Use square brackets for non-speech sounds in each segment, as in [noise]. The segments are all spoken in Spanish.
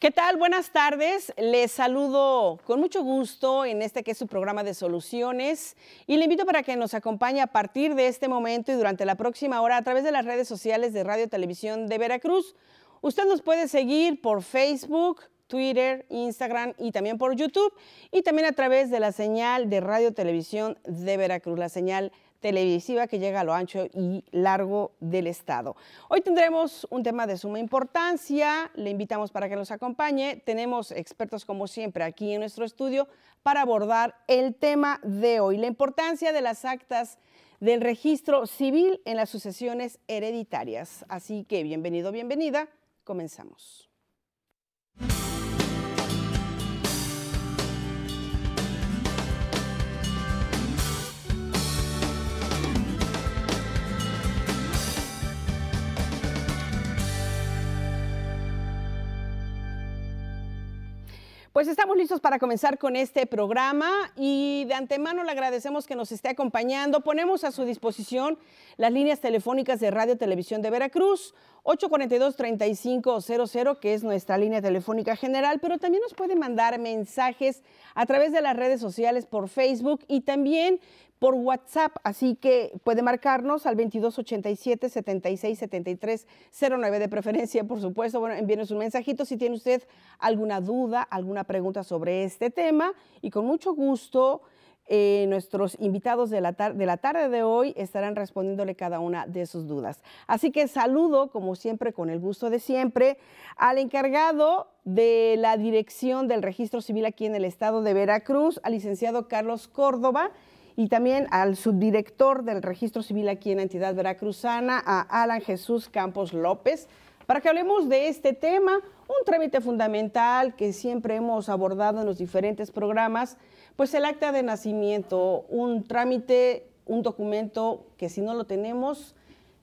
¿Qué tal? Buenas tardes. Les saludo con mucho gusto en este que es su programa de soluciones y le invito para que nos acompañe a partir de este momento y durante la próxima hora a través de las redes sociales de Radio Televisión de Veracruz. Usted nos puede seguir por Facebook, Twitter, Instagram y también por YouTube y también a través de la señal de Radio Televisión de Veracruz, la señal televisiva que llega a lo ancho y largo del estado. Hoy tendremos un tema de suma importancia, le invitamos para que nos acompañe, tenemos expertos como siempre aquí en nuestro estudio para abordar el tema de hoy, la importancia de las actas del registro civil en las sucesiones hereditarias. Así que bienvenido, bienvenida, comenzamos. Pues estamos listos para comenzar con este programa y de antemano le agradecemos que nos esté acompañando. Ponemos a su disposición las líneas telefónicas de Radio Televisión de Veracruz, 842-3500, que es nuestra línea telefónica general, pero también nos puede mandar mensajes a través de las redes sociales por Facebook y también por WhatsApp. Así que puede marcarnos al 2287 767309 de preferencia, por supuesto. Bueno, envíenos un mensajito si tiene usted alguna duda, alguna pregunta sobre este tema y con mucho gusto. Eh, nuestros invitados de la, de la tarde de hoy estarán respondiéndole cada una de sus dudas. Así que saludo, como siempre, con el gusto de siempre, al encargado de la dirección del registro civil aquí en el estado de Veracruz, al licenciado Carlos Córdoba, y también al subdirector del Registro Civil aquí en la entidad veracruzana, a Alan Jesús Campos López, para que hablemos de este tema, un trámite fundamental que siempre hemos abordado en los diferentes programas, pues el acta de nacimiento, un trámite, un documento que si no lo tenemos,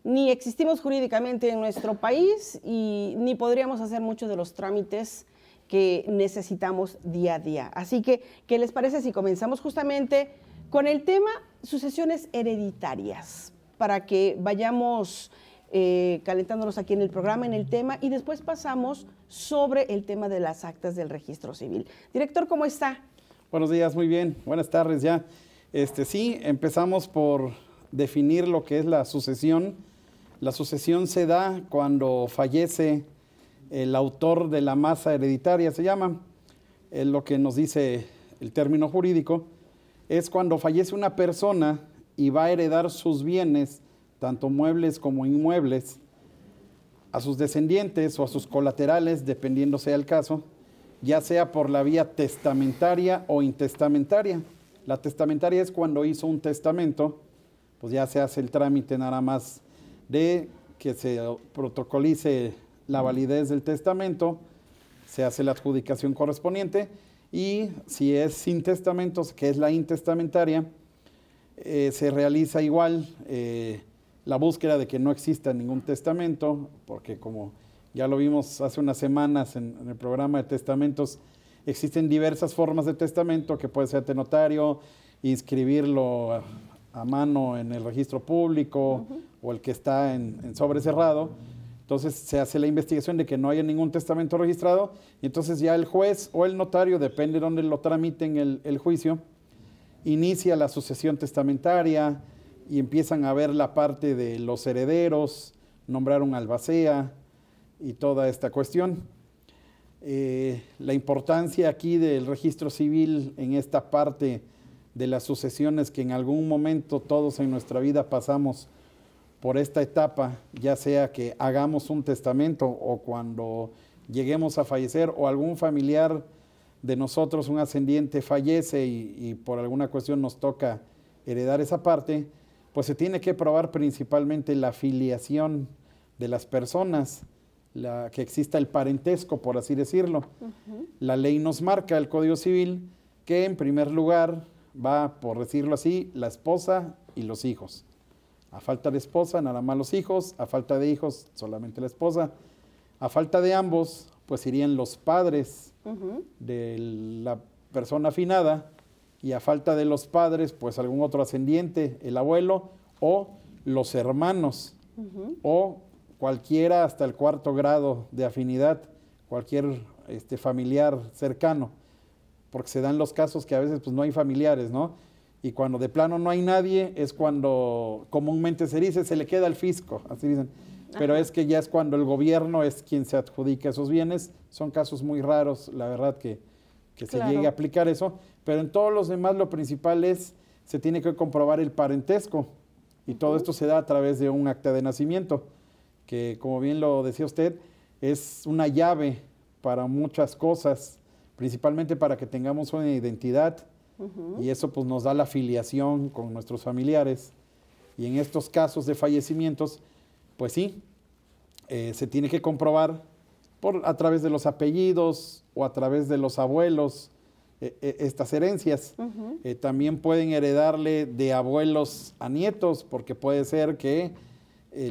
ni existimos jurídicamente en nuestro país y ni podríamos hacer muchos de los trámites que necesitamos día a día. Así que, ¿qué les parece si comenzamos justamente con el tema sucesiones hereditarias, para que vayamos eh, calentándonos aquí en el programa, en el tema, y después pasamos sobre el tema de las actas del registro civil. Director, ¿cómo está? Buenos días, muy bien, buenas tardes ya. Este, sí, empezamos por definir lo que es la sucesión. La sucesión se da cuando fallece el autor de la masa hereditaria, se llama, es lo que nos dice el término jurídico es cuando fallece una persona y va a heredar sus bienes, tanto muebles como inmuebles, a sus descendientes o a sus colaterales, dependiendo sea el caso, ya sea por la vía testamentaria o intestamentaria. La testamentaria es cuando hizo un testamento, pues ya se hace el trámite nada más de que se protocolice la validez del testamento, se hace la adjudicación correspondiente y si es sin testamentos, que es la intestamentaria, eh, se realiza igual eh, la búsqueda de que no exista ningún testamento, porque como ya lo vimos hace unas semanas en, el programa de testamentos, existen diversas formas de testamento que puede ser tenotario, notario, inscribirlo a, mano en el registro público o el que está en, en sobre cerrado entonces se hace la investigación de que no haya ningún testamento registrado y entonces ya el juez o el notario, depende de dónde lo tramiten el, juicio, inicia la sucesión testamentaria y empiezan a ver la parte de los herederos, nombraron albacea y toda esta cuestión. Eh, la importancia aquí del registro civil en esta parte de las sucesiones que en algún momento todos en nuestra vida pasamos por esta etapa, ya sea que hagamos un testamento o cuando lleguemos a fallecer o algún familiar de nosotros, un ascendiente, fallece y, por alguna cuestión nos toca heredar esa parte, pues se tiene que probar principalmente la filiación de las personas, que exista el parentesco, por así decirlo. La ley nos marca, el Código Civil, que en primer lugar va, por decirlo así, la esposa y los hijos. A falta de esposa, nada más los hijos. A falta de hijos, solamente la esposa. A falta de ambos, pues irían los padres de la persona afinada. Y a falta de los padres, pues algún otro ascendiente, el abuelo o los hermanos. O cualquiera hasta el cuarto grado de afinidad, cualquier este, familiar cercano. Porque se dan los casos que a veces pues, no hay familiares, ¿no? Y cuando de plano no hay nadie, es cuando comúnmente se dice, se le queda al fisco, así dicen. Pero es que ya es cuando el gobierno es quien se adjudica esos bienes. Son casos muy raros, la verdad, que, se llegue a aplicar eso. Pero en todos los demás lo principal es, se tiene que comprobar el parentesco. Y todo esto se da a través de un acta de nacimiento, que como bien lo decía usted, es una llave para muchas cosas, principalmente para que tengamos una identidad y eso pues nos da la filiación con nuestros familiares. Y en estos casos de fallecimientos, pues sí, eh, se tiene que comprobar a través de los apellidos o a través de los abuelos eh, eh, estas herencias. también pueden heredarle de abuelos a nietos, porque puede ser que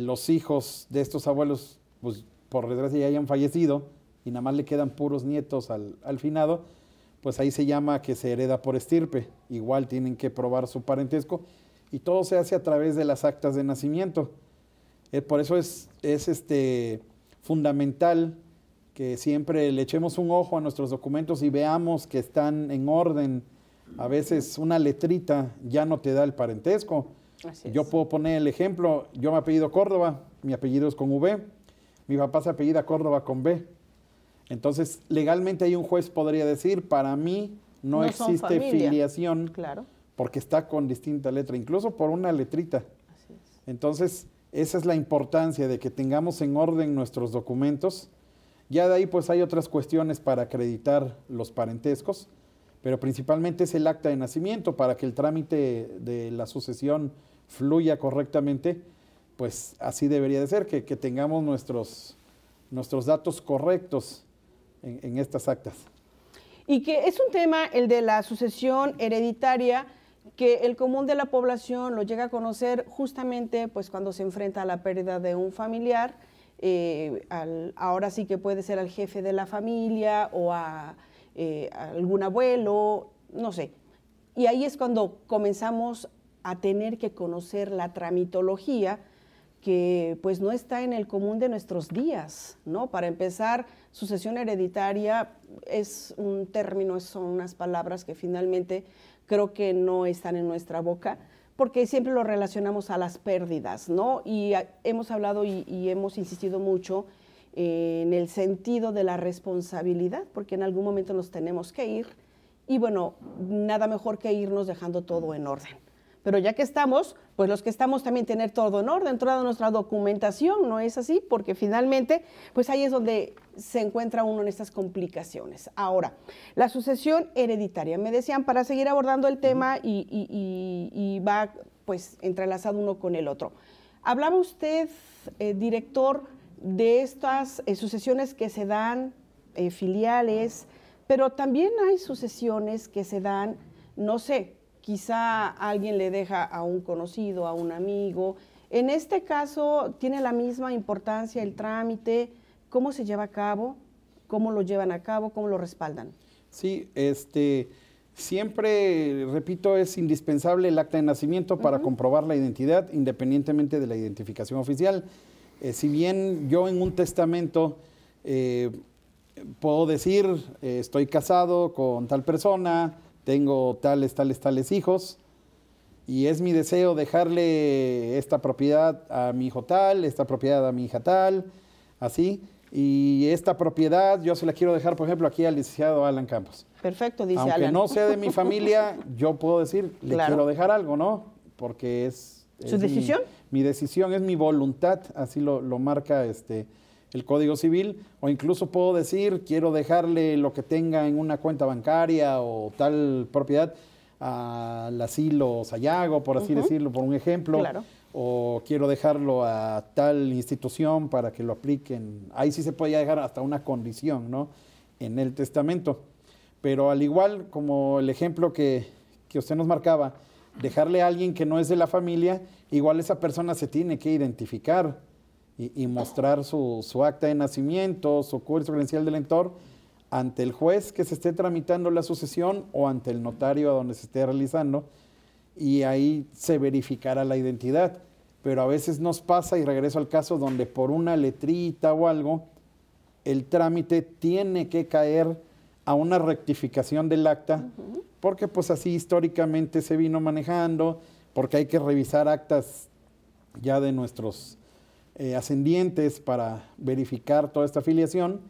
los hijos de estos abuelos, pues por desgracia ya hayan fallecido y nada más le quedan puros nietos al, al finado pues ahí se llama que se hereda por estirpe. Igual tienen que probar su parentesco y todo se hace a través de las actas de nacimiento. Eh, por eso es, es este, fundamental que siempre le echemos un ojo a nuestros documentos y veamos que están en orden. A veces una letrita ya no te da el parentesco. yo puedo poner el ejemplo, yo me apellido Córdoba, mi apellido es con V, mi papá se apellida Córdoba con B. Entonces, legalmente hay un juez podría decir, para mí no, existe filiación claro. porque está con distinta letra, incluso por una letrita. Entonces, esa es la importancia de que tengamos en orden nuestros documentos. Ya de ahí pues hay otras cuestiones para acreditar los parentescos, pero principalmente es el acta de nacimiento para que el trámite de la sucesión fluya correctamente, pues así debería de ser, que, tengamos nuestros datos correctos en, estas actas. Y que es un tema, el de la sucesión hereditaria, que el común de la población lo llega a conocer justamente pues, cuando se enfrenta a la pérdida de un familiar. Eh, ahora sí que puede ser al jefe de la familia o a, a eh, algún abuelo, no sé. Y ahí es cuando comenzamos a tener que conocer la tramitología que pues no está en el común de nuestros días, ¿no? Para empezar, Sucesión hereditaria es un término, son unas palabras que finalmente creo que no están en nuestra boca, porque siempre lo relacionamos a las pérdidas, ¿no? Y hemos hablado y, hemos insistido mucho eh, en el sentido de la responsabilidad, porque en algún momento nos tenemos que ir y bueno, nada mejor que irnos dejando todo en orden. Pero ya que estamos, pues los que estamos también tener todo en orden, de nuestra documentación, ¿no es así? Porque finalmente, pues ahí es donde se encuentra uno en estas complicaciones. Ahora, la sucesión hereditaria. Me decían, para seguir abordando el tema y, va pues entrelazado uno con el otro. Hablaba usted, eh, director, de estas eh, sucesiones que se dan eh, filiales, pero también hay sucesiones que se dan, no sé, quizá alguien le deja a un conocido, a un amigo. En este caso, ¿tiene la misma importancia el trámite? ¿Cómo se lleva a cabo? ¿Cómo lo llevan a cabo? ¿Cómo lo respaldan? Sí, este, siempre, repito, es indispensable el acta de nacimiento para comprobar la identidad, independientemente de la identificación oficial. Eh, si bien yo en un testamento eh, puedo decir, eh, estoy casado con tal persona, tengo tales, tales, tales hijos, y es mi deseo dejarle esta propiedad a mi hijo tal, esta propiedad a mi hija tal, así. Y esta propiedad yo se la quiero dejar, por ejemplo, aquí al licenciado Alan Campos. Perfecto, dice Aunque no sea de mi familia, [laughs] yo puedo decir, le quiero dejar algo, ¿no? Porque es... ¿Su decisión? Mi, decisión, es mi voluntad, así lo marca este, el Código Civil, o incluso puedo decir, quiero dejarle lo que tenga en una cuenta bancaria o tal propiedad al asilo Sayago, por así decirlo, por un ejemplo, o quiero dejarlo a tal institución para que lo apliquen. Ahí sí se puede dejar hasta una condición, ¿no? En el testamento. Pero al igual como el ejemplo que, que usted nos marcaba, dejarle a alguien que no es de la familia, igual esa persona se tiene que identificar y, mostrar su, acta de nacimiento, su curso credencial del entor, ante el juez que se esté tramitando la sucesión o ante el notario a donde se esté realizando, y ahí se verificará la identidad. Pero a veces nos pasa, y regreso al caso, donde por una letrita o algo, el trámite tiene que caer a una rectificación del acta, porque pues así históricamente se vino manejando, porque hay que revisar actas ya de nuestros eh, ascendientes para verificar toda esta afiliación.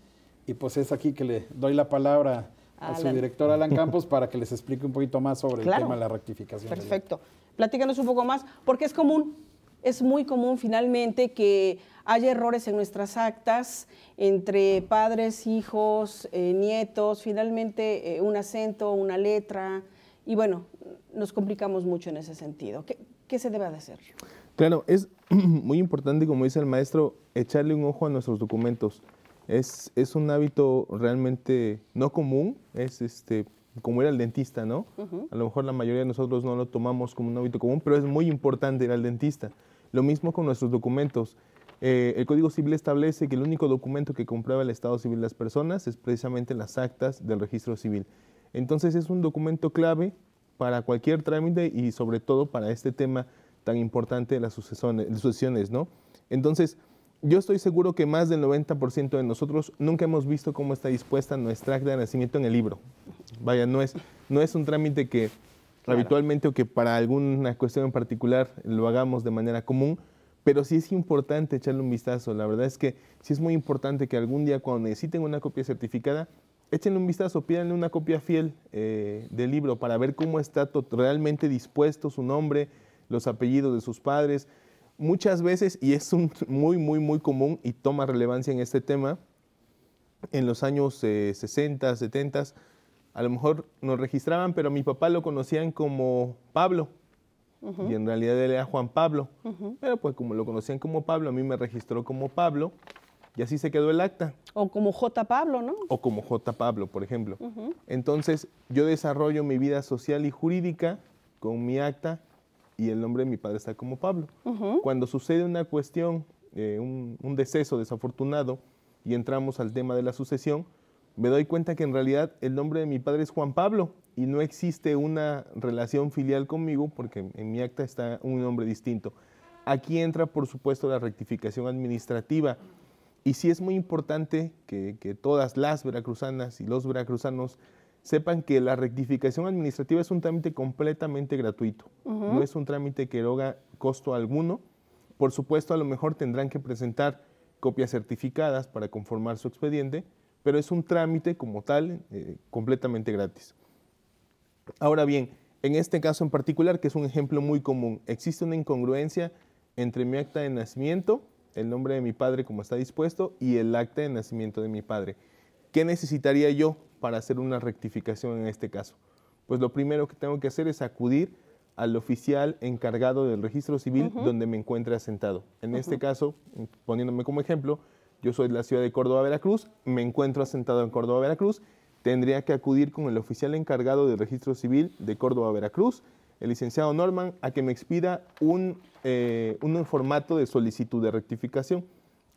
Y pues es aquí que le doy la palabra a su director Alan Campos para que les explique un poquito más sobre el tema de la rectificación. Perfecto. Platícanos un poco más, porque es común, es muy común finalmente que haya errores en nuestras actas entre padres, hijos, eh, nietos, finalmente eh, un acento, una letra, y bueno, nos complicamos mucho en ese sentido. ¿Qué, qué se debe de hacer? Claro, es [clears throat] muy importante, como dice el maestro, echarle un ojo a nuestros documentos. Es, es un hábito realmente no común, es este, como era el dentista, ¿no? A lo mejor la mayoría de nosotros no lo tomamos como un hábito común, pero es muy importante ir al dentista. Lo mismo con nuestros documentos. Eh, el Código Civil establece que el único documento que comprueba el Estado Civil de las personas es precisamente las actas del registro civil. Entonces es un documento clave para cualquier trámite y sobre todo para este tema tan importante de las sucesiones, ¿no? Entonces, yo estoy seguro que más del 90% de nosotros nunca hemos visto cómo está dispuesta nuestra acta de nacimiento en el libro. Vaya, no es, no es un trámite que habitualmente o que para alguna cuestión en particular lo hagamos de manera común, pero sí es importante echarle un vistazo. La verdad es que sí es muy importante que algún día cuando necesiten una copia certificada, échenle un vistazo, pídanle una copia fiel eh, del libro para ver cómo está realmente dispuesto su nombre, los apellidos de sus padres. Muchas veces, y es muy, muy, muy común y toma relevancia en este tema, en los años 60, eh, 70, a lo mejor nos registraban, pero a mi papá lo conocían como Pablo. Y en realidad él era Juan Pablo. Pero pues como lo conocían como Pablo, a mí me registró como Pablo. Y así se quedó el acta. O como J. Pablo, ¿no? O como J. Pablo, por ejemplo. Entonces, yo desarrollo mi vida social y jurídica con mi acta y el nombre de mi padre está como Pablo. Cuando sucede una cuestión, eh, un, un, deceso desafortunado, y entramos al tema de la sucesión, me doy cuenta que en realidad el nombre de mi padre es Juan Pablo y no existe una relación filial conmigo porque en mi acta está un nombre distinto. Aquí entra, por supuesto, la rectificación administrativa. Y sí es muy importante que todas las veracruzanas y los veracruzanos sepan que la rectificación administrativa es un trámite completamente gratuito, no es un trámite que eroga costo alguno. Por supuesto, a lo mejor tendrán que presentar copias certificadas para conformar su expediente, pero es un trámite como tal eh, completamente gratis. Ahora bien, en este caso en particular, que es un ejemplo muy común, existe una incongruencia entre mi acta de nacimiento, el nombre de mi padre como está dispuesto, y el acta de nacimiento de mi padre. ¿Qué necesitaría yo? para hacer una rectificación en este caso? Pues lo primero que tengo que hacer es acudir al oficial encargado del registro civil donde me encuentre asentado. En este caso, poniéndome como ejemplo, yo soy de la ciudad de Córdoba, Veracruz, me encuentro asentado en Córdoba, Veracruz, tendría que acudir con el oficial encargado del registro civil de Córdoba, Veracruz, el licenciado Norman, a que me expida un, eh, un formato de solicitud de rectificación.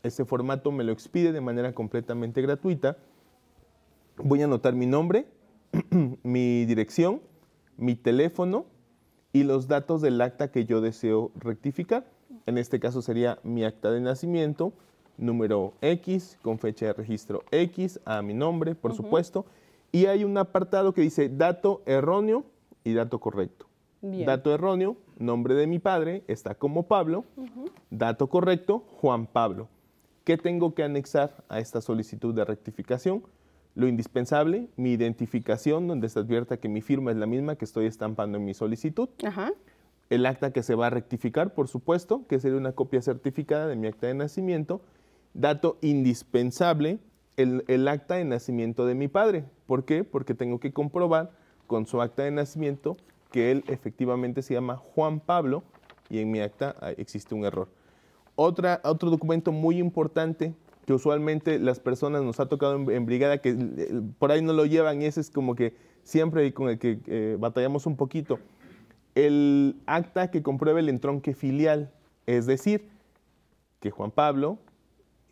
Este formato me lo expide de manera completamente gratuita voy a anotar mi nombre, [clears throat] mi dirección, mi teléfono y los datos del acta que yo deseo rectificar. En este caso sería mi acta de nacimiento, número X, con fecha de registro X, a mi nombre, por supuesto. Y hay un apartado que dice dato erróneo y dato correcto. Dato erróneo, nombre de mi padre, está como Pablo. Dato correcto, Juan Pablo. ¿Qué tengo que anexar a esta solicitud de rectificación? Lo indispensable, mi identificación, donde se advierta que mi firma es la misma que estoy estampando en mi solicitud. El acta que se va a rectificar, por supuesto, que sería una copia certificada de mi acta de nacimiento. Dato indispensable, el, acta de nacimiento de mi padre. ¿Por qué? Porque tengo que comprobar con su acta de nacimiento que él efectivamente se llama Juan Pablo y en mi acta ah, existe un error. otro documento muy importante usualmente las personas nos ha tocado en, brigada, que eh, por ahí no lo llevan y ese es como que siempre con el que eh, batallamos un poquito. El acta que compruebe el entronque filial, es decir, que Juan Pablo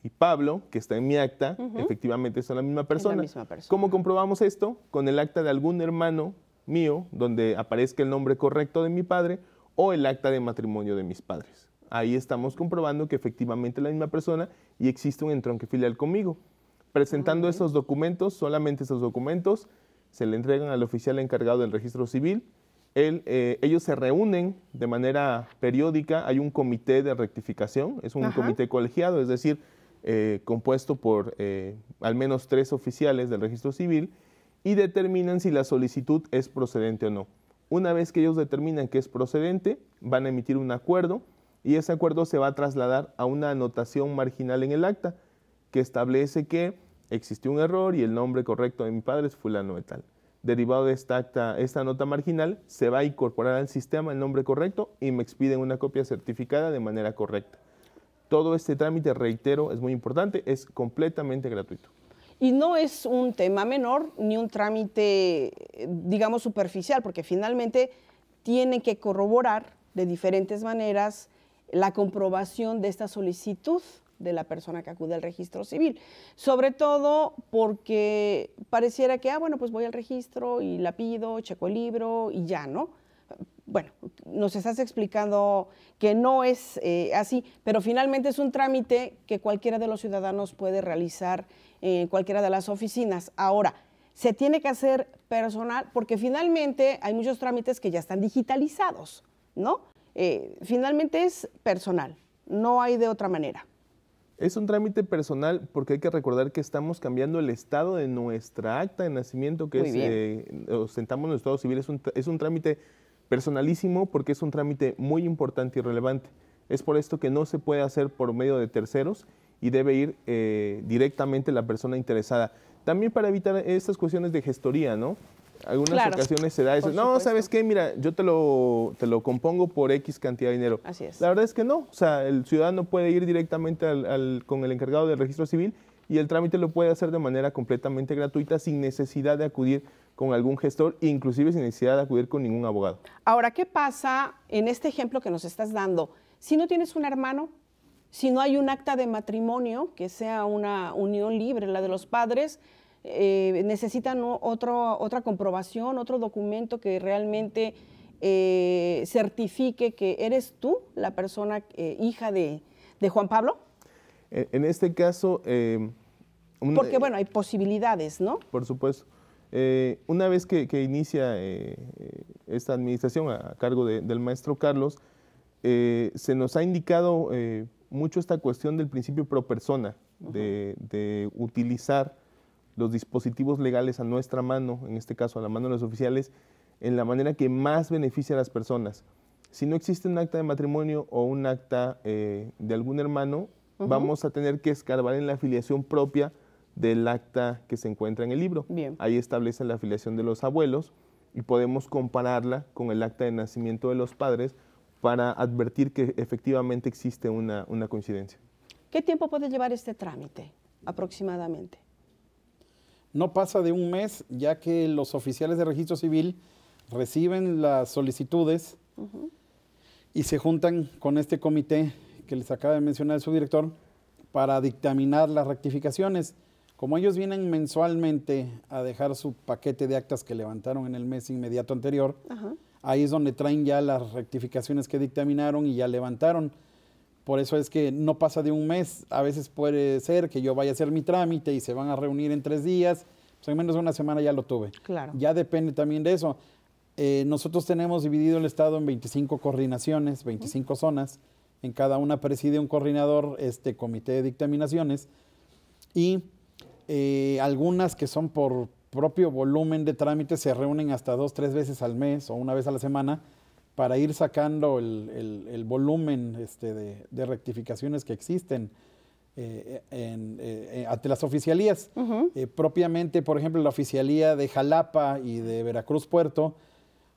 y Pablo, que está en mi acta, efectivamente son la misma, persona. ¿Cómo comprobamos esto? Con el acta de algún hermano mío, donde aparezca el nombre correcto de mi padre, o el acta de matrimonio de mis padres. Ahí estamos comprobando que efectivamente la misma persona y existe un entronque filial conmigo. Presentando esos documentos, solamente esos documentos, se le entregan al oficial encargado del registro civil. Eh, ellos se reúnen de manera periódica, hay un comité de rectificación, es un comité colegiado, es decir, eh, compuesto por eh, al menos tres oficiales del registro civil, y determinan si la solicitud es procedente o no. Una vez que ellos determinan que es procedente, van a emitir un acuerdo y ese acuerdo se va a trasladar a una anotación marginal en el acta que establece que existió un error y el nombre correcto de mi padre es fulano de tal. Derivado de esta, esta nota marginal, se va a incorporar al sistema el nombre correcto y me expiden una copia certificada de manera correcta. Todo este trámite, reitero, es muy importante, es completamente gratuito. Y no es un tema menor ni un trámite, digamos, superficial, porque finalmente tienen que corroborar de diferentes maneras la comprobación de esta solicitud de la persona que acude al registro civil. Sobre todo porque pareciera que, ah, bueno, pues voy al registro y la pido, checo el libro y ya, ¿no? Bueno, nos estás explicando que no es eh, así, pero finalmente es un trámite que cualquiera de los ciudadanos puede realizar en cualquiera de las oficinas. Ahora, se tiene que hacer personal porque finalmente hay muchos trámites que ya están digitalizados, ¿no? Eh, finalmente es personal, no hay de otra manera. Es un trámite personal porque hay que recordar que estamos cambiando el estado de nuestra acta de nacimiento, que es, eh, ostentamos en el estado civil, es un, trámite personalísimo porque es un trámite muy importante y relevante. Es por esto que no se puede hacer por medio de terceros y debe ir eh, directamente la persona interesada. También para evitar estas cuestiones de gestoría, ¿no? algunas ocasiones se da eso. No, ¿sabes qué? Mira, yo te lo, te lo compongo por X cantidad de dinero. Así es. La verdad es que no. O sea, el ciudadano puede ir directamente con el encargado del registro civil y el trámite lo puede hacer de manera completamente gratuita sin necesidad de acudir con algún gestor, inclusive sin necesidad de acudir con ningún abogado. Ahora, ¿qué pasa en este ejemplo que nos estás dando? Si no tienes un hermano, si no hay un acta de matrimonio que sea una unión libre, la de los padres, eh, necesitan otro, otra comprobación, otro documento que realmente eh, certifique que eres tú la persona eh, hija de, Juan Pablo? E, en, este caso... Em, Porque bueno, hay posibilidades, ¿no? Por supuesto. una vez que, inicia esta administración a, cargo del maestro Carlos, se nos ha indicado mucho esta cuestión del principio pro persona, de utilizar los dispositivos legales a nuestra mano, en este caso a la mano de los oficiales, en la manera que más beneficia a las personas. Si no existe un acta de matrimonio o un acta eh, de algún hermano, vamos a tener que escarbar en la afiliación propia del acta que se encuentra en el libro. Ahí establece la afiliación de los abuelos y podemos compararla con el acta de nacimiento de los padres para advertir que efectivamente existe una coincidencia. ¿Qué tiempo puede llevar este trámite aproximadamente? No pasa de un mes ya que los oficiales de registro civil reciben las solicitudes y se juntan con este comité que les acaba de mencionar el subdirector para dictaminar las rectificaciones. Como ellos vienen mensualmente a dejar su paquete de actas que levantaron en el mes inmediato anterior, ahí es donde traen ya las rectificaciones que dictaminaron y ya levantaron. Por eso es que no pasa de un mes. A veces puede ser que yo vaya a hacer mi trámite y se van a reunir en tres días. Pues en menos de una semana ya lo tuve. Claro. Ya depende también de eso. Eh, nosotros tenemos dividido el Estado en 25 coordinaciones, 25 zonas. En cada una preside un coordinador, este comité de dictaminaciones. Y eh, algunas que son por propio volumen de trámite se reúnen hasta dos, tres veces al mes o una vez a la semana para ir sacando el, volumen este, de, rectificaciones que existen eh, eh, eh, ante las oficialías. propiamente, por ejemplo, la oficialía de Jalapa y de Veracruz Puerto,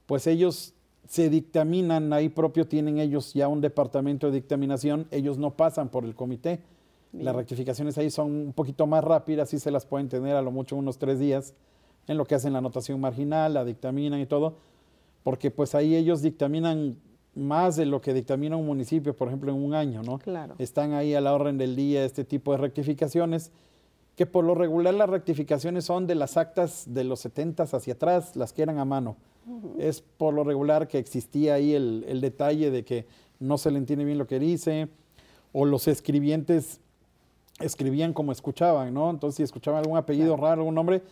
pues ellos se dictaminan, ahí propio tienen ellos ya un departamento de dictaminación, ellos no pasan por el comité. Las rectificaciones ahí son un poquito más rápidas, y se las pueden tener a lo mucho unos tres días, en lo que hacen la anotación marginal, la dictaminan y todo porque pues ahí ellos dictaminan más de lo que dictamina un municipio, por ejemplo, en un año, ¿no? Claro. Están ahí a la orden del día este tipo de rectificaciones, que por lo regular las rectificaciones son de las actas de los 70 hacia atrás, las que eran a mano. Es por lo regular que existía ahí el, detalle de que no se le entiende bien lo que dice, o los escribientes escribían como escuchaban, ¿no? Entonces, si escuchaban algún apellido raro, algún nombre,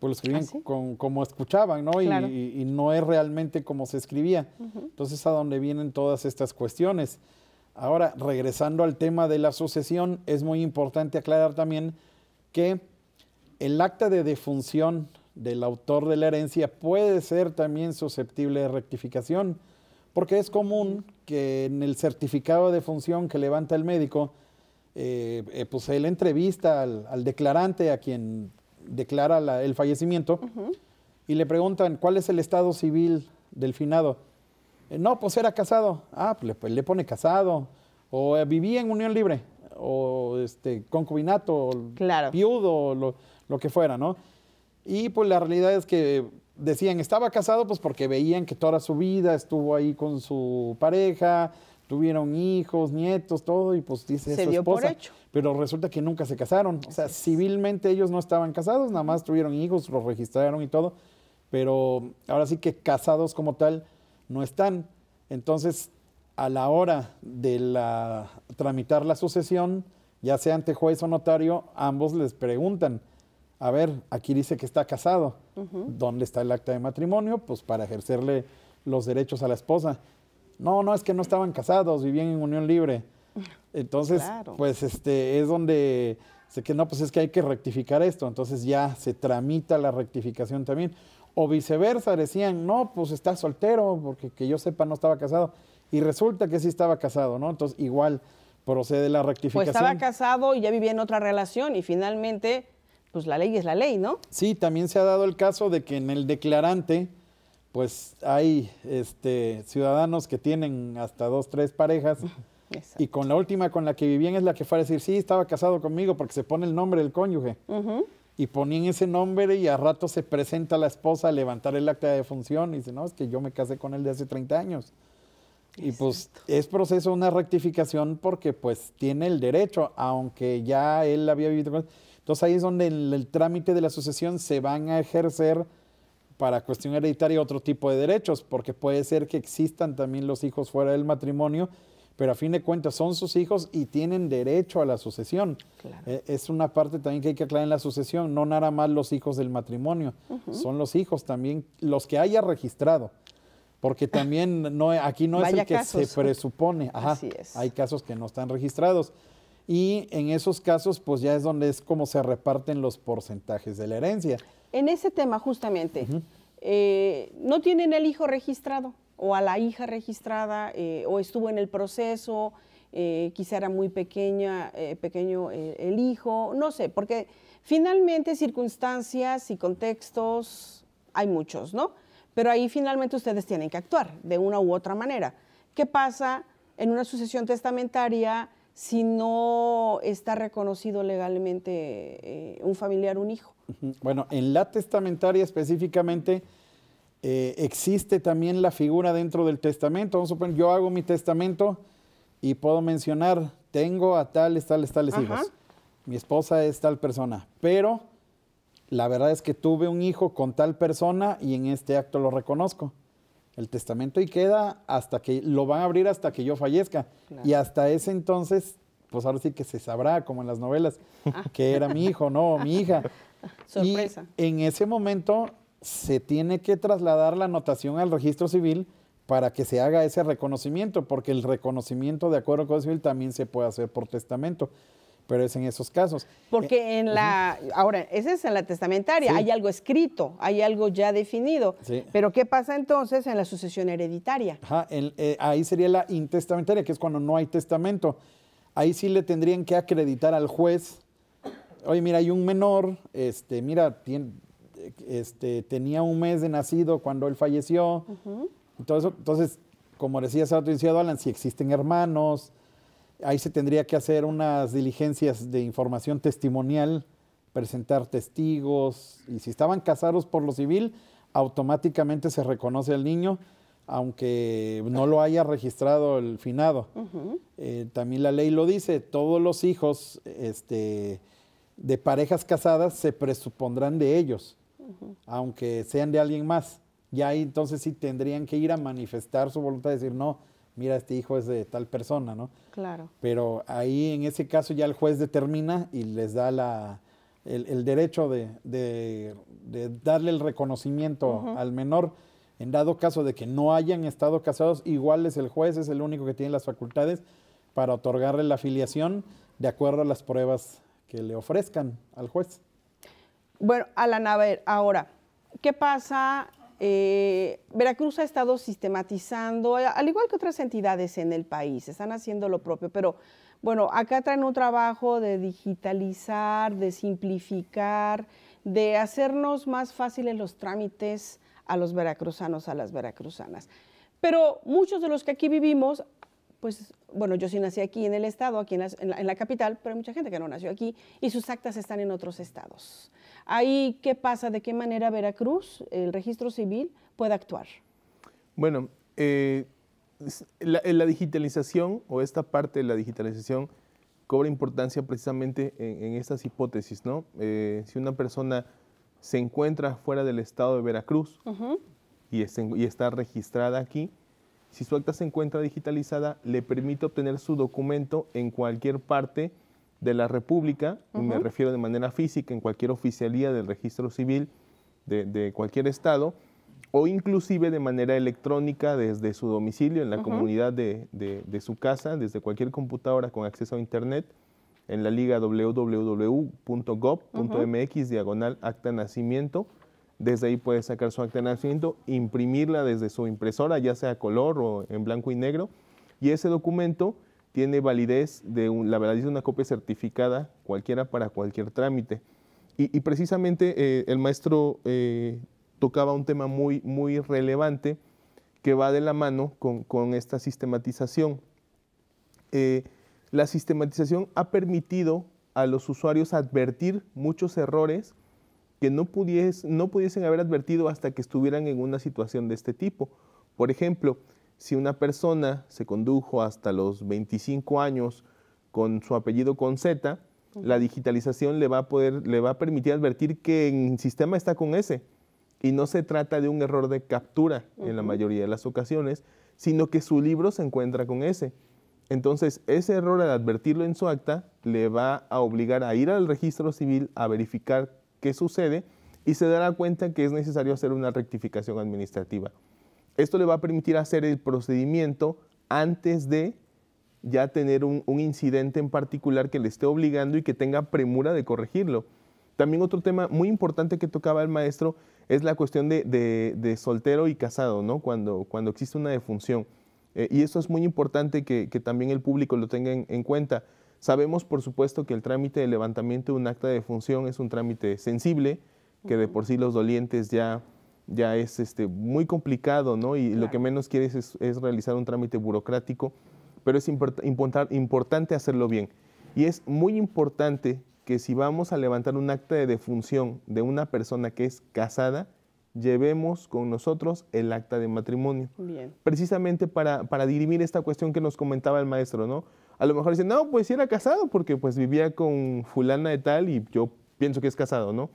pues lo escribían con, como escuchaban, ¿no? Y, no es realmente como se escribía. Entonces, a dónde vienen todas estas cuestiones. Ahora, regresando al tema de la sucesión, es muy importante aclarar también que el acta de defunción del autor de la herencia puede ser también susceptible de rectificación, porque es común que en el certificado de defunción que levanta el médico, eh, eh, pues él entrevista al declarante a quien declara el fallecimiento y le preguntan cuál es el estado civil del finado. Eh, no, pues era casado. Ah, pues le, pues pone casado. O eh, vivía en unión libre. O este, concubinato. Claro. Viudo. Lo, lo que fuera, ¿no? Y pues la realidad es que decían, estaba casado pues porque veían que toda su vida estuvo ahí con su pareja, tuvieron hijos, nietos, todo, y pues dice su esposa, hecho. Pero resulta que nunca se casaron. O sea, civilmente ellos no estaban casados, nada más tuvieron hijos, los registraron y todo, pero ahora sí que casados como tal no están. Entonces, a la hora de tramitar la sucesión, ya sea ante juez o notario, ambos les preguntan, a ver, aquí dice que está casado, ¿dónde está el acta de matrimonio? Pues para ejercerle los derechos a la esposa no, no, es que no estaban casados, vivían en unión libre. Entonces, pues este, es donde que no, pues es que hay que rectificar esto. Entonces ya se tramita la rectificación también. O viceversa, decían, no, pues está soltero, porque que yo sepa no estaba casado. Y resulta que sí estaba casado, ¿no? Entonces igual procede la rectificación. Pues estaba casado y ya vivía en otra relación y finalmente, pues la ley es la ley, ¿no? Sí, también se ha dado el caso de que en el declarante pues hay este, ciudadanos que tienen hasta dos, tres parejas. Y con la última con la que vivían es la que fue a decir, sí, estaba casado conmigo porque se pone el nombre del cónyuge. Y ponían ese nombre y a rato se presenta la esposa a levantar el acta de defunción y dice, no, es que yo me casé con él de hace 30 años. Y pues es proceso una rectificación porque pues tiene el derecho, aunque ya él había vivido con él. Entonces ahí es donde en el, el trámite de la sucesión se van a ejercer para cuestión hereditaria otro tipo de derechos, porque puede ser que existan también los hijos fuera del matrimonio, pero a fin de cuentas son sus hijos y tienen derecho a la sucesión. Eh, es una parte también que hay que aclarar en la sucesión, no nada más los hijos del matrimonio, son los hijos también, los que haya registrado. Porque también no, aquí no es el que se presupone. [laughs] Hay casos que no están registrados. Y en esos casos, pues ya es donde es como se reparten los porcentajes de la herencia. En ese tema, justamente, eh, no tienen el hijo registrado o a la hija registrada eh, o estuvo en el proceso, eh, quizá era muy pequeña, pequeño el hijo, no sé, porque finalmente circunstancias y contextos hay muchos, ¿no? Pero ahí finalmente ustedes tienen que actuar de una u otra manera. ¿Qué pasa en una sucesión testamentaria si no está reconocido legalmente un familiar, un hijo? Bueno, en la testamentaria específicamente eh, existe también la figura dentro del testamento. yo hago mi testamento y puedo mencionar, tengo a tales, tales, tales hijos. Mi esposa es tal persona, pero la verdad es que tuve un hijo con tal persona y en este acto lo reconozco. El testamento y queda hasta que lo van a abrir hasta que yo fallezca. Y hasta ese entonces, pues ahora sí que se sabrá, como en las novelas, ah. que era mi hijo, no, mi hija. [laughs] Sorpresa. en ese momento se tiene que trasladar la anotación al registro civil para que se haga ese reconocimiento, porque el reconocimiento de acuerdo con el Civil también se puede hacer por testamento, pero es en esos casos. Porque eh, en la, ahora, esa es en la testamentaria, hay algo escrito, hay algo ya definido, pero ¿qué pasa entonces en la sucesión hereditaria? Ajá, eh, ahí sería la intestamentaria, que es cuando no hay testamento. Ahí sí le tendrían que acreditar al juez oye, mira, hay un menor, este, mira, tiene, este, tenía un mes de nacido cuando él falleció. entonces, como decía Sartre Alan, si existen hermanos, ahí se tendría que hacer unas diligencias de información testimonial, presentar testigos, y si estaban casados por lo civil, automáticamente se reconoce al niño, aunque no lo haya registrado el finado. Eh, también la ley lo dice, todos los hijos, este, de parejas casadas se presupondrán de ellos, aunque sean de alguien más. Ya ahí entonces sí tendrían que ir a manifestar su voluntad, decir, no, mira, este hijo es de tal persona, ¿no? Claro. Pero ahí en ese caso ya el juez determina y les da la, el, derecho de, darle el reconocimiento al menor. En dado caso de que no hayan estado casados, igual es el juez, es el único que tiene las facultades para otorgarle la afiliación de acuerdo a las pruebas que le ofrezcan al juez. Bueno, Alan, a ver, ahora, ¿qué pasa? Eh, Veracruz ha estado sistematizando, al igual que otras entidades en el país, están haciendo lo propio, pero bueno, acá traen un trabajo de digitalizar, de simplificar, de hacernos más fáciles los trámites a los veracruzanos, a las veracruzanas. Pero muchos de los que aquí vivimos pues bueno, yo sí nací aquí en el estado, aquí en la, capital, pero hay mucha gente que no nació aquí y sus actas están en otros estados. Ahí, ¿qué pasa? ¿De qué manera Veracruz, el registro civil, puede actuar? Bueno, eh, la, digitalización o esta parte de la digitalización cobra importancia precisamente en, estas hipótesis, ¿no? Eh, si una persona se encuentra fuera del estado de Veracruz y está registrada aquí, si su acta se encuentra digitalizada, le permite obtener su documento en cualquier parte de la República, me refiero de manera física, en cualquier oficialía del registro civil de, cualquier estado, o inclusive de manera electrónica desde su domicilio, en la comunidad de, su casa, desde cualquier computadora con acceso a Internet, en la liga www.gov.mx, diagonal acta nacimiento, desde ahí puede sacar su acta de nacimiento, imprimirla desde su impresora, ya sea color o en blanco y negro, y ese documento tiene validez de la validez es una copia certificada cualquiera para cualquier trámite. Y, precisamente eh, el maestro eh, tocaba un tema muy, muy relevante que va de la mano con, esta sistematización. Eh, la sistematización ha permitido a los usuarios advertir muchos errores que no, pudiesen haber advertido hasta que estuvieran en una situación de este tipo. Por ejemplo, si una persona se condujo hasta los 25 años con su apellido con Z, la digitalización le va, a poder, le va a permitir advertir que el sistema está con S y no se trata de un error de captura en la mayoría de las ocasiones, sino que su libro se encuentra con S. Entonces, ese error al advertirlo en su acta le va a obligar a ir al registro civil a verificar qué sucede y se dará cuenta que es necesario hacer una rectificación administrativa. Esto le va a permitir hacer el procedimiento antes de ya tener un, incidente en particular que le esté obligando y que tenga premura de corregirlo. También otro tema muy importante que tocaba el maestro es la cuestión de, soltero y casado, ¿no? cuando, cuando existe una defunción. Eh, y eso es muy importante que, también el público lo tenga en cuenta. Sabemos, por supuesto, que el trámite de levantamiento de un acta de defunción es un trámite sensible, que de por sí los dolientes ya, ya es este, muy complicado, ¿no? Y lo que menos quieres es, realizar un trámite burocrático, pero es importante hacerlo bien. Y es muy importante que si vamos a levantar un acta de defunción de una persona que es casada, llevemos con nosotros el acta de matrimonio. Precisamente para, para dirimir esta cuestión que nos comentaba el maestro, ¿no? a lo mejor dicen, no, pues si era casado porque pues vivía con fulana de tal y yo pienso que es casado, ¿no?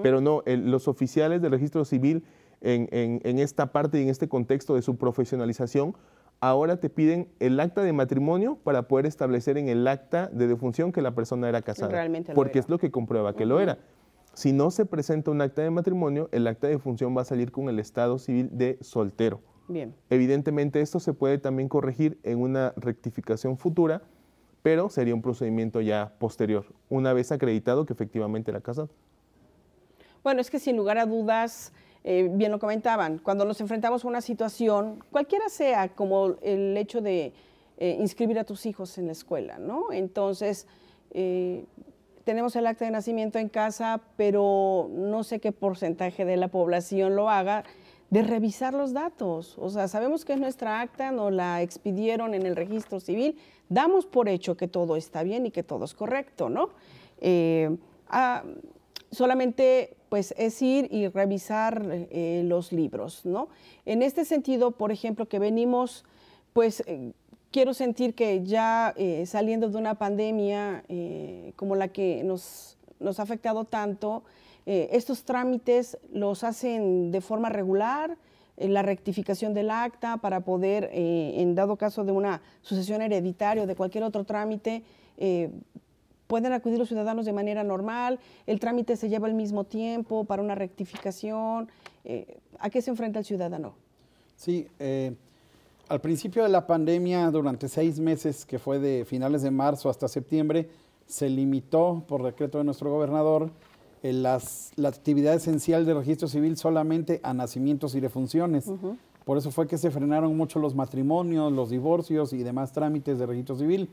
Pero no, los oficiales del registro civil en, esta parte y en este contexto de su profesionalización, ahora te piden el acta de matrimonio para poder establecer en el acta de defunción que la persona era casada. Realmente porque es lo que comprueba que lo era. Si no se presenta un acta de matrimonio, el acta de defunción va a salir con el estado civil de soltero. Bien. Evidentemente esto se puede también corregir en una rectificación futura pero sería un procedimiento ya posterior, una vez acreditado que efectivamente la casa. Bueno, es que sin lugar a dudas, eh, bien lo comentaban, cuando nos enfrentamos a una situación, cualquiera sea, como el hecho de eh, inscribir a tus hijos en la escuela, ¿no? Entonces, eh, tenemos el acta de nacimiento en casa, pero no sé qué porcentaje de la población lo haga de revisar los datos. O sea, sabemos que es nuestra acta, nos la expidieron en el registro civil, damos por hecho que todo está bien y que todo es correcto, ¿no? Eh, ah, solamente pues es ir y revisar eh, los libros, ¿no? En este sentido, por ejemplo, que venimos, pues eh, quiero sentir que ya saliendo de una pandemia como la que nos, nos ha afectado tanto, eh, estos trámites los hacen de forma regular, eh, la rectificación del acta para poder, eh, en dado caso de una sucesión hereditaria o de cualquier otro trámite, pueden acudir los ciudadanos de manera normal, el trámite se lleva al mismo tiempo para una rectificación. ¿A qué se enfrenta el ciudadano? Sí, al principio de la pandemia, durante seis meses, que fue de finales de marzo hasta septiembre, se limitó por decreto de nuestro gobernador la actividad esencial de registro civil solamente a nacimientos y defunciones. Por eso fue que se frenaron mucho los matrimonios, los divorcios y demás trámites de registro civil.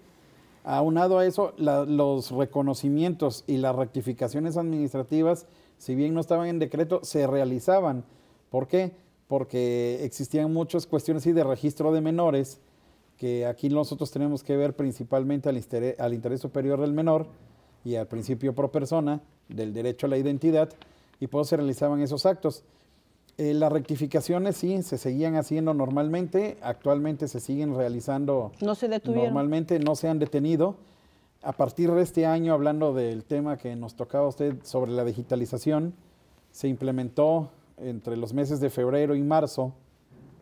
Aunado a eso, los reconocimientos y las rectificaciones administrativas, si bien no estaban en decreto, se realizaban. ¿Por qué? Porque existían muchas cuestiones de registro de menores, que aquí nosotros tenemos que ver principalmente al interés superior del menor, y al principio pro persona del derecho a la identidad y pues se realizaban esos actos. Eh, las rectificaciones sí se seguían haciendo normalmente, actualmente se siguen realizando no normalmente, no se han detenido. A partir de este año, hablando del tema que nos tocaba usted sobre la digitalización, se implementó entre los meses de febrero y marzo,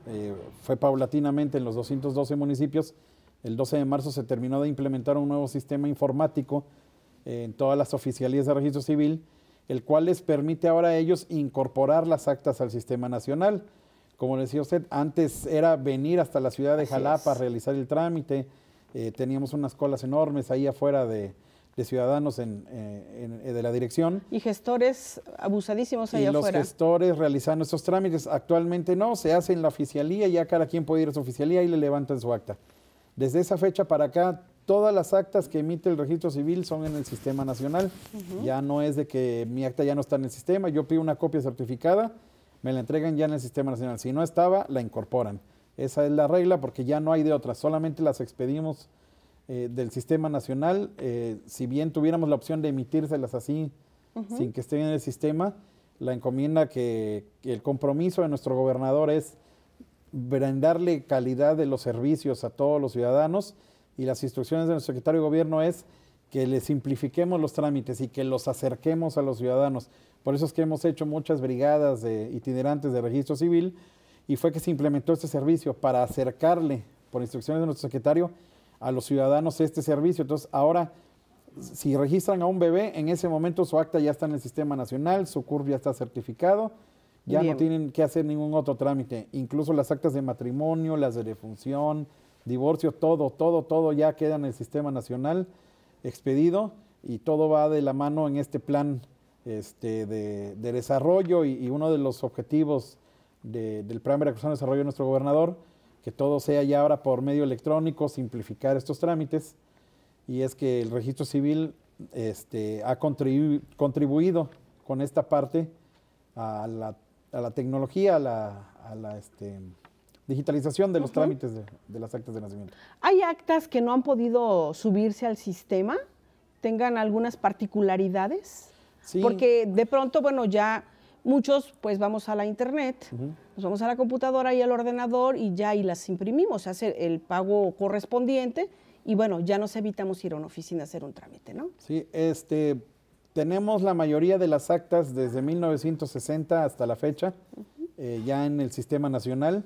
eh, fue paulatinamente en los 212 municipios, el 12 de marzo se terminó de implementar un nuevo sistema informático en todas las oficialías de registro civil, el cual les permite ahora a ellos incorporar las actas al sistema nacional. Como decía usted, antes era venir hasta la ciudad de Jalapa a realizar el trámite, eh, teníamos unas colas enormes ahí afuera de, ciudadanos eh, eh, de la dirección. Y gestores abusadísimos afuera. y los gestores realizando estos trámites. Actualmente no, se hace en la oficialía, ya cada quien puede ir a su oficialía y le levantan su acta. Desde esa fecha para acá todas las actas que emite el registro civil son en el sistema nacional. Ya no es de que mi acta ya no está en el sistema, yo pido una copia certificada, me la entregan ya en el sistema nacional. Si no estaba, la incorporan. Esa es la regla porque ya no hay de otra, solamente las expedimos eh, del sistema nacional. Eh, si bien tuviéramos la opción de emitírselas así, sin que estén en el sistema, la encomienda que el compromiso de nuestro gobernador es brindarle calidad de los servicios a todos los ciudadanos y las instrucciones de nuestro secretario de gobierno es que le simplifiquemos los trámites y que los acerquemos a los ciudadanos. Por eso es que hemos hecho muchas brigadas de itinerantes de registro civil y fue que se implementó este servicio para acercarle, por instrucciones de nuestro secretario, a los ciudadanos este servicio. Entonces, ahora, si registran a un bebé, en ese momento su acta ya está en el sistema nacional, su CURP ya está certificado, ya no tienen que hacer ningún otro trámite. Incluso las actas de matrimonio, las de defunción, divorcio, todo, todo, todo ya queda en el sistema nacional expedido y todo va de la mano en este plan este, de, desarrollo y, uno de los objetivos del Plan Veracruzano de Desarrollo de nuestro gobernador, que todo sea ya ahora por medio electrónico, simplificar estos trámites, y es que el registro civil este, ha contribuido con esta parte a la, tecnología, a la, este, Digitalización de los trámites de, las actas de nacimiento. ¿Hay actas que no han podido subirse al sistema? ¿Tengan algunas particularidades? Porque de pronto, bueno, ya muchos pues vamos a la internet, nos vamos a la computadora y al ordenador y ya y las imprimimos, se hace el pago correspondiente y bueno, ya nos evitamos ir a una oficina a hacer un trámite, ¿no? Sí, este, tenemos la mayoría de las actas desde 1960 hasta la fecha, eh, ya en el sistema nacional.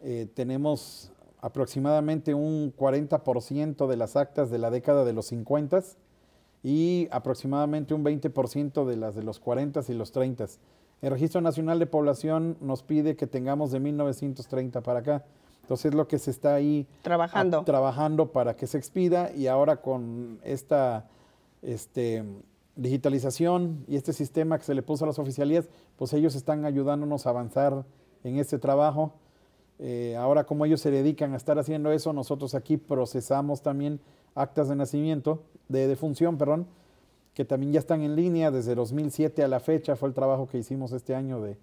Eh, tenemos aproximadamente un 40% de las actas de la década de los 50 y aproximadamente un 20% de las de los 40 y los 30. El Registro Nacional de Población nos pide que tengamos de 1930 para acá. Entonces es lo que se está ahí trabajando, para que se expida y ahora con esta este, digitalización y este sistema que se le puso a las oficialías, pues ellos están ayudándonos a avanzar en este trabajo eh, ahora como ellos se dedican a estar haciendo eso, nosotros aquí procesamos también actas de nacimiento, de defunción, perdón, que también ya están en línea desde 2007 a la fecha, fue el trabajo que hicimos este año de,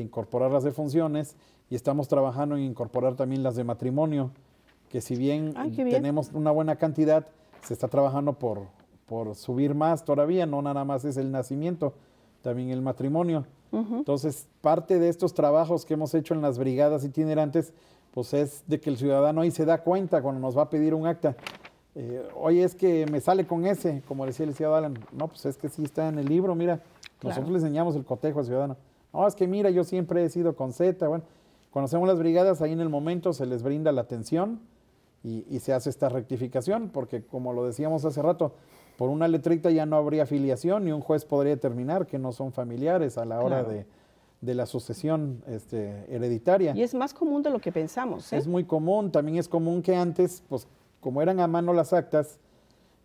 incorporar las defunciones y estamos trabajando en incorporar también las de matrimonio, que si bien, ah, tenemos una buena cantidad, se está trabajando por subir más todavía, no nada más es el nacimiento, también el matrimonio. Entonces, parte de estos trabajos que hemos hecho en las brigadas itinerantes, pues es de que el ciudadano ahí se da cuenta cuando nos va a pedir un acta. hoy eh, es que me sale con ese, como decía el ciudadano Alan. No, pues es que sí está en el libro, mira, nosotros le enseñamos el cotejo al ciudadano. No, es que mira, yo siempre he sido con Z. Bueno, conocemos las brigadas, ahí en el momento se les brinda la atención y se hace esta rectificación, porque como lo decíamos hace rato, por una letrita ya no habría afiliación y un juez podría determinar que no son familiares a la hora de, la sucesión este, hereditaria. Y es más común de lo que pensamos. ¿eh? Es muy común, también es común que antes, pues como eran a mano las actas,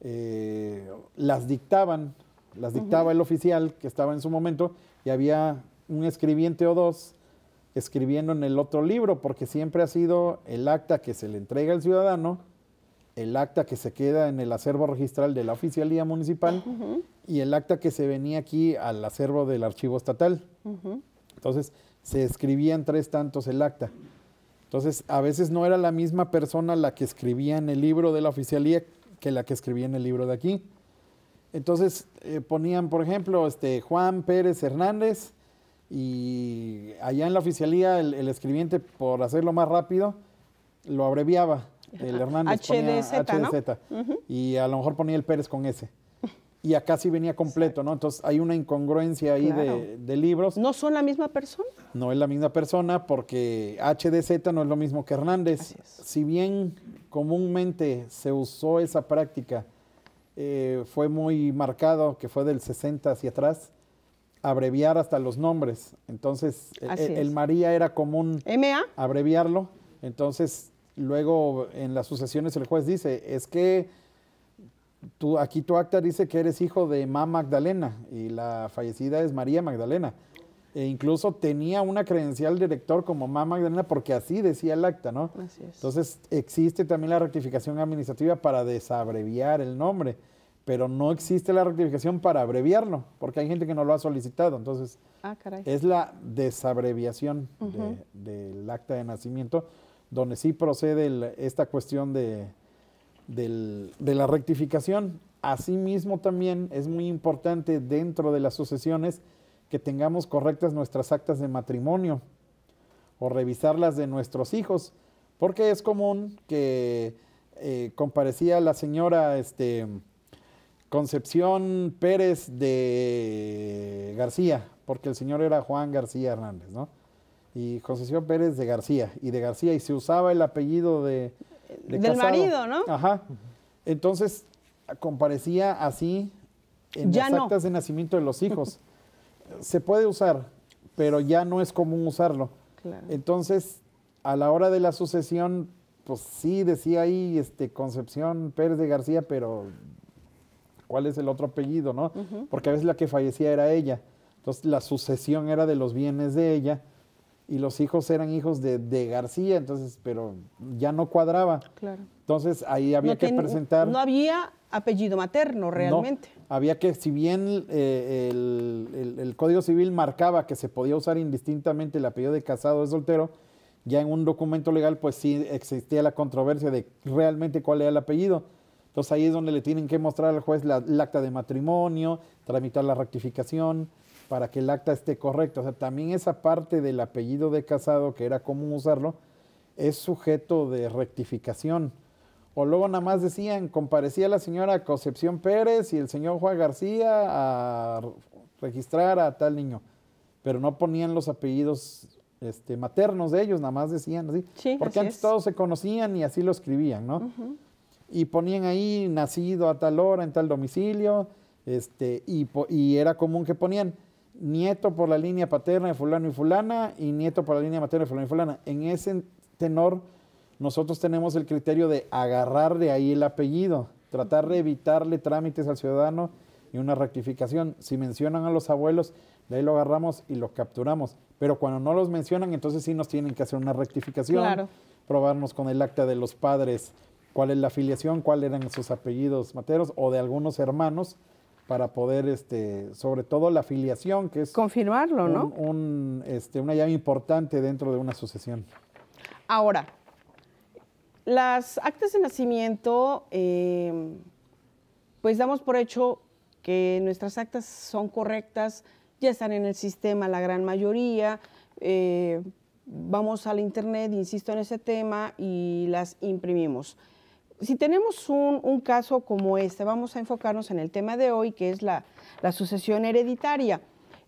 eh, las dictaban, las dictaba el oficial que estaba en su momento y había un escribiente o dos escribiendo en el otro libro, porque siempre ha sido el acta que se le entrega al ciudadano el acta que se queda en el acervo registral de la oficialía municipal y el acta que se venía aquí al acervo del archivo estatal. Entonces, se escribían tres tantos el acta. Entonces, a veces no era la misma persona la que escribía en el libro de la oficialía que la que escribía en el libro de aquí. Entonces, eh, ponían, por ejemplo, este, Juan Pérez Hernández y allá en la oficialía el escribiente, por hacerlo más rápido, lo abreviaba el Hernández HDZ, HDZ y a lo mejor ponía el Pérez con S. Y acá sí venía completo, ¿no? Entonces hay una incongruencia ahí de, libros. ¿No son la misma persona? No es la misma persona porque HDZ no es lo mismo que Hernández. Si bien comúnmente se usó esa práctica, eh, fue muy marcado, que fue del 60 hacia atrás, abreviar hasta los nombres. Entonces, e, e, el, el, María era común ¿MA? abreviarlo. Entonces, Luego en las sucesiones el juez dice, es que tú, aquí tu acta dice que eres hijo de Ma Magdalena y la fallecida es María Magdalena. E incluso tenía una credencial director como Ma Magdalena porque así decía el acta, ¿no? Así es. Entonces existe también la rectificación administrativa para desabreviar el nombre, pero no existe la rectificación para abreviarlo porque hay gente que no lo ha solicitado. Entonces ah, es la desabreviación del acta de nacimiento donde sí procede esta cuestión de, la rectificación. Asimismo también es muy importante dentro de las sucesiones que tengamos correctas nuestras actas de matrimonio o revisarlas de nuestros hijos, porque es común que eh, comparecía la señora este, Concepción Pérez de García, porque el señor era Juan García Hernández, ¿no? y Concepción Pérez de García, y de García, y se usaba el apellido de... Del marido, ¿no? Ajá. Entonces, comparecía así en las actas de nacimiento de los hijos. [laughs] se puede usar, pero ya no es común usarlo. Claro. Entonces, a la hora de la sucesión, pues sí decía ahí este, Concepción Pérez de García, pero ¿cuál es el otro apellido, no? Porque a veces la que fallecía era ella. Entonces, la sucesión era de los bienes de ella y los hijos eran hijos de, de, García, entonces, pero ya no cuadraba. Claro. Entonces ahí había que presentar. No había apellido materno realmente. había que, si bien eh, el, Código Civil marcaba que se podía usar indistintamente el apellido de casado o de soltero, ya en un documento legal, pues sí existía la controversia de realmente cuál era el apellido. Entonces ahí es donde le tienen que mostrar al juez la, el acta de matrimonio, tramitar la rectificación para que el acta esté correcto. O sea, también esa parte del apellido de casado, que era común usarlo, es sujeto de rectificación. O luego nada más decían, comparecía la señora Concepción Pérez y el señor Juan García a registrar a tal niño, pero no ponían los apellidos este, maternos de ellos, nada más decían así, sí, porque antes todos se conocían y así lo escribían, ¿no? Y ponían ahí nacido a tal hora, en tal domicilio, este, y era común que ponían nieto por la línea paterna de fulano y fulana y nieto por la línea materna de fulano y fulana. En ese tenor, nosotros tenemos el criterio de agarrar de ahí el apellido, tratar de evitarle trámites al ciudadano y una rectificación. Si mencionan a los abuelos, de ahí lo agarramos y lo capturamos. Pero cuando no los mencionan, entonces sí nos tienen que hacer una rectificación, probarnos con el acta de los padres cuál es la afiliación, cuáles eran sus apellidos materos o de algunos hermanos para poder, este, sobre todo la afiliación, que es... Confirmarlo, este, una llave importante dentro de una asociación. Ahora, las actas de nacimiento, em, pues damos por hecho que nuestras actas son correctas, ya están en el sistema la gran mayoría, eh, vamos al internet, insisto en ese tema, y las imprimimos si tenemos un, caso como este, vamos a enfocarnos en el tema de hoy, que es la, sucesión hereditaria.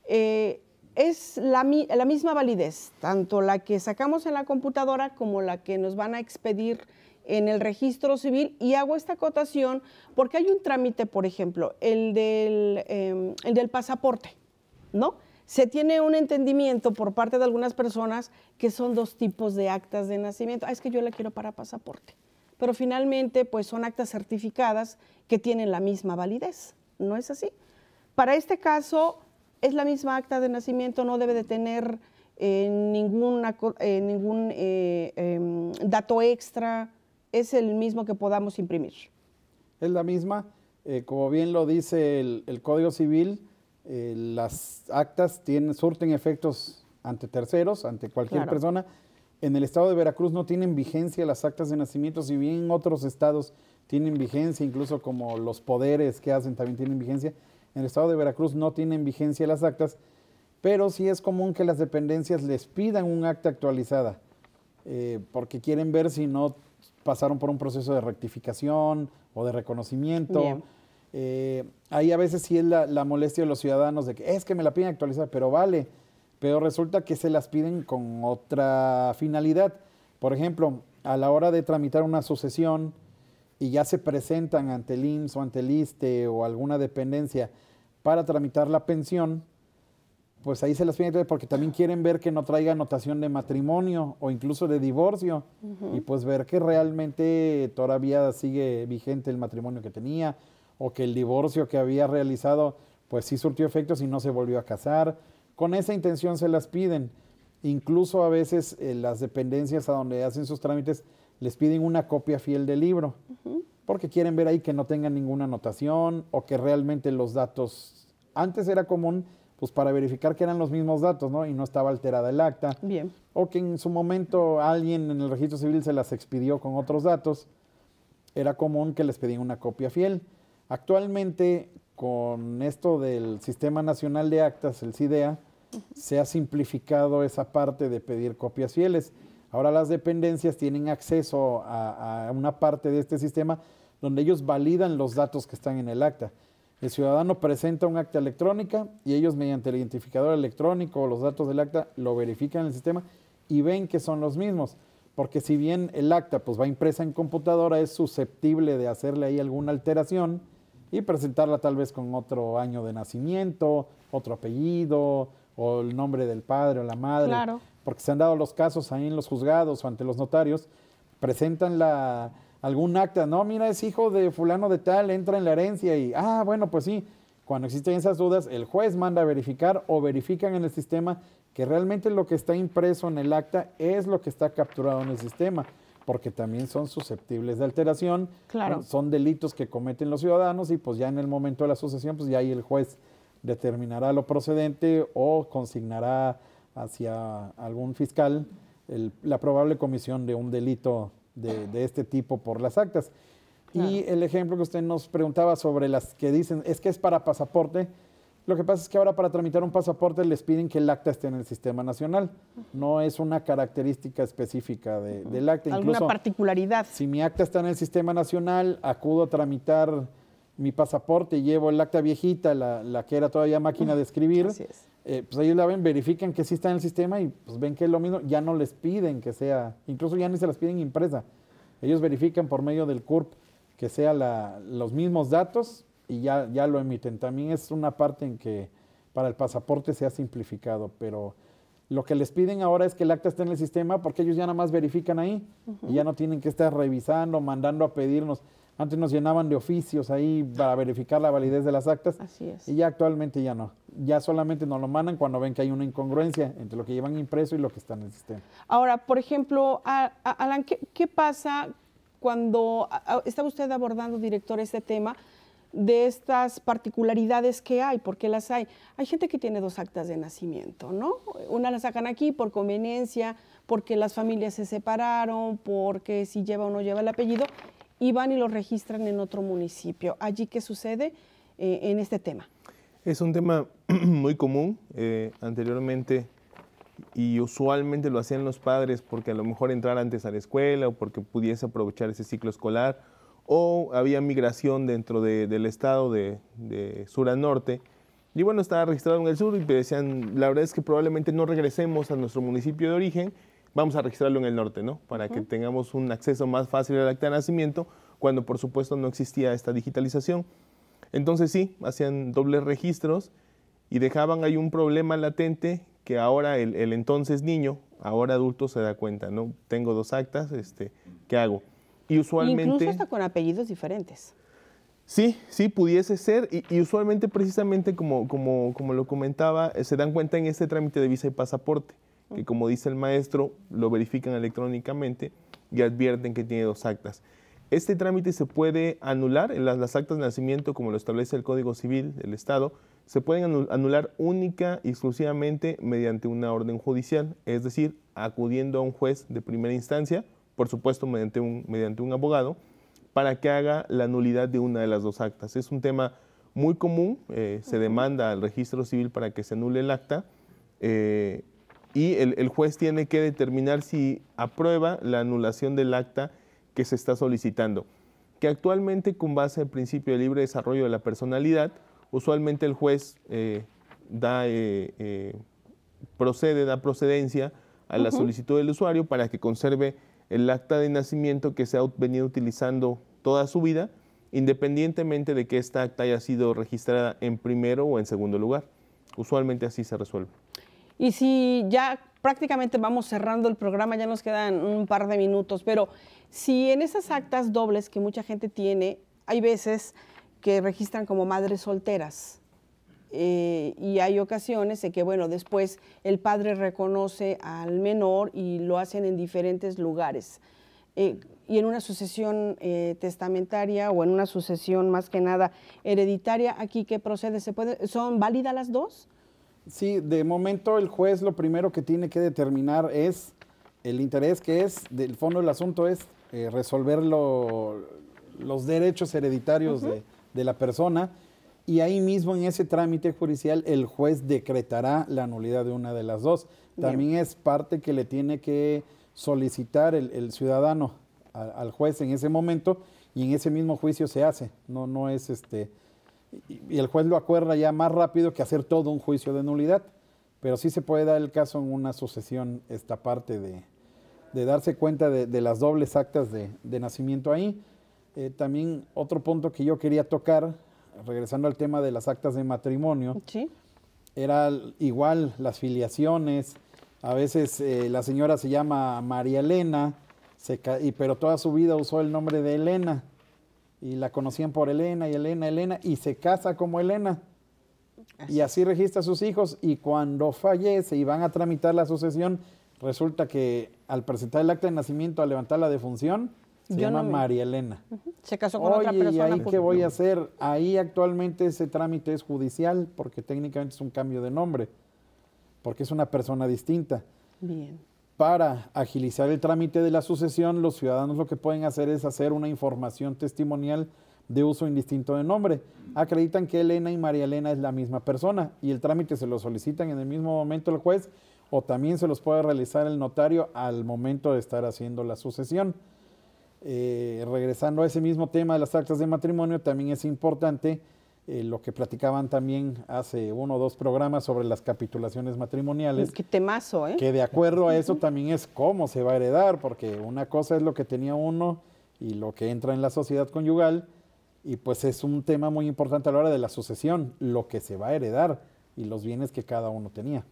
Eh, es la, misma validez, tanto la que sacamos en la computadora como la que nos van a expedir en el registro civil. Y hago esta acotación porque hay un trámite, por ejemplo, el del, em, pasaporte, ¿no? se tiene un entendimiento por parte de algunas personas que son dos tipos de actas de nacimiento. Ah, es que yo la quiero para pasaporte pero finalmente pues son actas certificadas que tienen la misma validez, ¿no es así? Para este caso es la misma acta de nacimiento, no debe de tener eh, eh, ningún eh, em, dato extra, es el mismo que podamos imprimir. Es la misma, como bien lo dice el, Código Civil, las actas tienen, surten efectos ante terceros, ante cualquier persona, en el estado de Veracruz no tienen vigencia las actas de nacimiento, si bien otros estados tienen vigencia, incluso como los poderes que hacen también tienen vigencia, en el estado de Veracruz no tienen vigencia las actas, pero sí es común que las dependencias les pidan un acta actualizada, eh, porque quieren ver si no pasaron por un proceso de rectificación o de reconocimiento. Eh, ahí a veces sí es la, la molestia de los ciudadanos de que es que me la piden actualizar, pero vale pero resulta que se las piden con otra finalidad. Por ejemplo, a la hora de tramitar una sucesión y ya se presentan ante el IMSS o ante el e, o alguna dependencia para tramitar la pensión, pues ahí se las piden porque también quieren ver que no traiga anotación de matrimonio o incluso de divorcio y pues ver que realmente todavía sigue vigente el matrimonio que tenía o que el divorcio que había realizado pues sí surtió efectos y no se volvió a casar con esa intención se las piden. Incluso a veces eh, las dependencias a donde hacen sus trámites les piden una copia fiel del libro, porque quieren ver ahí que no tengan ninguna anotación o que realmente los datos, antes era común, pues para verificar que eran los mismos datos, ¿no? Y no estaba alterada el acta. Bien. O que en su momento alguien en el registro civil se las expidió con otros datos, era común que les pedían una copia fiel. Actualmente, con esto del Sistema Nacional de Actas, el CIDEA, se ha simplificado esa parte de pedir copias fieles. Ahora las dependencias tienen acceso a, una parte de este sistema donde ellos validan los datos que están en el acta. El ciudadano presenta un acta electrónica y ellos mediante el identificador electrónico o los datos del acta lo verifican en el sistema y ven que son los mismos. Porque si bien el acta pues, va impresa en computadora, es susceptible de hacerle ahí alguna alteración y presentarla tal vez con otro año de nacimiento, otro apellido, o el nombre del padre o la madre, porque se han dado los casos ahí en los juzgados o ante los notarios, presentan la, algún acta, no, mira, es hijo de fulano de tal, entra en la herencia y, ah, bueno, pues sí, cuando existen esas dudas, el juez manda a verificar o verifican en el sistema que realmente lo que está impreso en el acta es lo que está capturado en el sistema, porque también son susceptibles de alteración, son delitos que cometen los ciudadanos y pues ya en el momento de la sucesión, pues ya ahí el juez determinará lo procedente o consignará hacia algún fiscal la probable comisión de un delito de, este tipo por las actas. Y el ejemplo que usted nos preguntaba sobre las que dicen es que es para pasaporte, lo que pasa es que ahora para tramitar un pasaporte les piden que el acta esté en el sistema nacional. No es una característica específica del acta. ¿Alguna particularidad? Si mi acta está en el sistema nacional, acudo a tramitar mi pasaporte, llevo el acta viejita, la, que era todavía máquina de escribir. Eh, pues ellos la ven, verifican que sí está en el sistema y pues ven que es lo mismo. Ya no les piden que sea, incluso ya ni se las piden impresa. Ellos verifican por medio del CURP que sea la, los mismos datos y ya, ya lo emiten. También es una parte en que para el pasaporte se ha simplificado, pero lo que les piden ahora es que el acta esté en el sistema porque ellos ya nada más verifican ahí y ya no tienen que estar revisando, mandando a pedirnos. Antes nos llenaban de oficios ahí para verificar la validez de las actas. Así es. Y ya actualmente ya no. Ya solamente nos lo mandan cuando ven que hay una incongruencia entre lo que llevan impreso y lo que está en el sistema. Ahora, por ejemplo, Alan, ¿qué, pasa cuando está usted abordando, director, este tema? de estas particularidades que hay, ¿Por qué las hay. Hay gente que tiene dos actas de nacimiento, ¿no? Una la sacan aquí por conveniencia, porque las familias se separaron, porque si lleva o no lleva el apellido, y van y lo registran en otro municipio. ¿Allí qué sucede eh, en este tema? Es un tema [clears throat] muy común. Eh, anteriormente y usualmente lo hacían los padres porque a lo mejor entrar antes a la escuela o porque pudiese aprovechar ese ciclo escolar o había migración dentro del estado de, sur a norte. Y bueno, estaba registrado en el sur y decían, la verdad es que probablemente no regresemos a nuestro municipio de origen vamos a registrarlo en el norte, ¿no? Para que tengamos un acceso más fácil al acta de nacimiento, cuando por supuesto no existía esta digitalización. Entonces sí, hacían dobles registros y dejaban ahí un problema latente que ahora el, entonces niño, ahora adulto, se da cuenta, ¿no? Tengo dos actas, este, ¿qué hago? Y usualmente... Incluso hasta con apellidos diferentes. Sí, sí, pudiese ser. Y, usualmente, precisamente como, como, como, lo comentaba, eh, se dan cuenta en este trámite de visa y pasaporte que como dice el maestro, lo verifican electrónicamente y advierten que tiene dos actas. Este trámite se puede anular, en las, actas de nacimiento, como lo establece el Código Civil del Estado, se pueden anular única y exclusivamente mediante una orden judicial, es decir, acudiendo a un juez de primera instancia, por supuesto mediante un, mediante un abogado, para que haga la nulidad de una de las dos actas. Es un tema muy común, eh, se demanda al registro civil para que se anule el acta. Eh, y el, juez tiene que determinar si aprueba la anulación del acta que se está solicitando. Que actualmente, con base al principio de libre desarrollo de la personalidad, usualmente el juez eh, da, eh, eh, procede, da procedencia a la solicitud del usuario para que conserve el acta de nacimiento que se ha venido utilizando toda su vida, independientemente de que esta acta haya sido registrada en primero o en segundo lugar. Usualmente así se resuelve. Y si ya prácticamente vamos cerrando el programa, ya nos quedan un par de minutos, pero si en esas actas dobles que mucha gente tiene, hay veces que registran como madres solteras. Eh, y hay ocasiones en que, bueno, después el padre reconoce al menor y lo hacen en diferentes lugares. Eh, y en una sucesión eh, testamentaria o en una sucesión más que nada hereditaria, aquí qué procede, ¿se puede, ¿son válidas las dos? Sí, de momento el juez lo primero que tiene que determinar es el interés que es, del fondo del asunto es eh, resolver los derechos hereditarios de, la persona y ahí mismo en ese trámite judicial el juez decretará la nulidad de una de las dos. También es parte que le tiene que solicitar el, ciudadano al juez en ese momento y en ese mismo juicio se hace, no, no es este y el juez lo acuerda ya más rápido que hacer todo un juicio de nulidad. Pero sí se puede dar el caso en una sucesión esta parte de, darse cuenta de, las dobles actas de, nacimiento ahí. Eh, también otro punto que yo quería tocar, regresando al tema de las actas de matrimonio, era igual las filiaciones. A veces eh, la señora se llama María Elena, pero toda su vida usó el nombre de Elena y la conocían por Elena y Elena, Elena, y se casa como Elena. Y así registra sus hijos y cuando fallece y van a tramitar la sucesión, resulta que al presentar el acta de nacimiento, al levantar la defunción, se llama María Elena. Se casó con otra persona. ¿y ahí qué voy a pues. hacer? Ahí actualmente ese trámite es judicial porque técnicamente es un cambio de nombre, porque es una persona distinta. Bien para agilizar el trámite de la sucesión, los ciudadanos lo que pueden hacer es hacer una información testimonial de uso indistinto de nombre. Acreditan que Elena y María Elena es la misma persona y el trámite se lo solicitan en el mismo momento el juez o también se los puede realizar el notario al momento de estar haciendo la sucesión. Eh, regresando a ese mismo tema de las actas de matrimonio, también es importante eh, lo que platicaban también hace uno o dos programas sobre las capitulaciones matrimoniales. Qué temazo, ¿eh? Que de acuerdo a eso también es cómo se va a heredar, porque una cosa es lo que tenía uno y lo que entra en la sociedad conyugal, y pues es un tema muy importante a la hora de la sucesión, lo que se va a heredar y los bienes que cada uno tenía.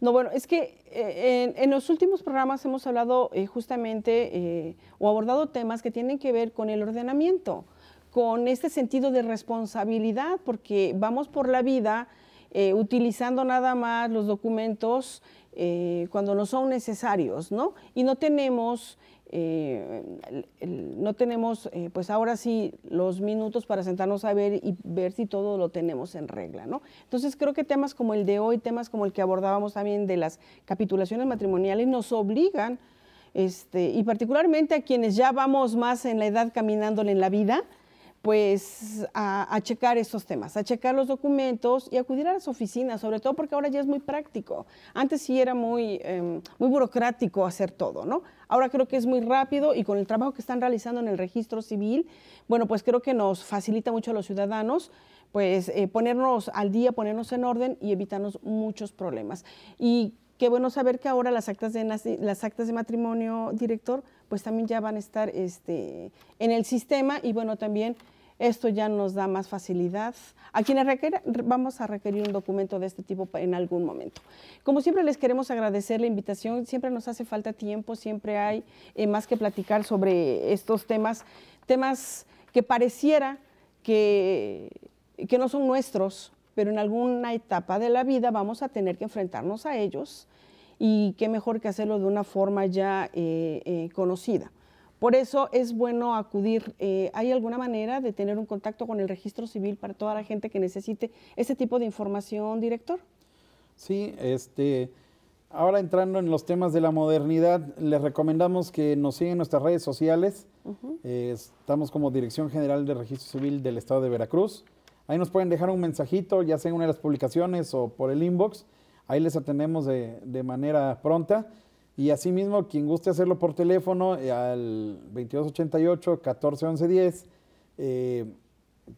No, bueno, es que eh, en, los últimos programas hemos hablado eh, justamente o abordado temas que tienen que ver con el ordenamiento con este sentido de responsabilidad, porque vamos por la vida eh, utilizando nada más los documentos eh, cuando no son necesarios, ¿no? Y no tenemos, eh, no tenemos, pues ahora sí, los minutos para sentarnos a ver y ver si todo lo tenemos en regla, ¿no? Entonces creo que temas como el de hoy, temas como el que abordábamos también de las capitulaciones matrimoniales, nos obligan, este, y particularmente a quienes ya vamos más en la edad caminándole en la vida, pues a, checar esos temas, a checar los documentos y acudir a las oficinas, sobre todo porque ahora ya es muy práctico. Antes sí era muy, em, muy burocrático hacer todo, ¿no? Ahora creo que es muy rápido y con el trabajo que están realizando en el registro civil, bueno, pues creo que nos facilita mucho a los ciudadanos pues eh, ponernos al día, ponernos en orden y evitarnos muchos problemas. Y Qué bueno saber que ahora las actas de, las actas de matrimonio, director, pues también ya van a estar este, en el sistema y bueno, también esto ya nos da más facilidad. A quienes vamos a requerir un documento de este tipo en algún momento. Como siempre les queremos agradecer la invitación, siempre nos hace falta tiempo, siempre hay eh, más que platicar sobre estos temas, temas que pareciera que, que no son nuestros, pero en alguna etapa de la vida vamos a tener que enfrentarnos a ellos y qué mejor que hacerlo de una forma ya eh, eh, conocida. Por eso es bueno acudir. Eh, ¿Hay alguna manera de tener un contacto con el registro civil para toda la gente que necesite ese tipo de información, director? Sí, este, ahora entrando en los temas de la modernidad, les recomendamos que nos sigan en nuestras redes sociales. estamos como Dirección General de Registro Civil del Estado de Veracruz. Ahí nos pueden dejar un mensajito, ya sea en una de las publicaciones o por el inbox. Ahí les atendemos de, manera pronta. Y asimismo, quien guste hacerlo por teléfono eh, al 2288-141110. 10 eh,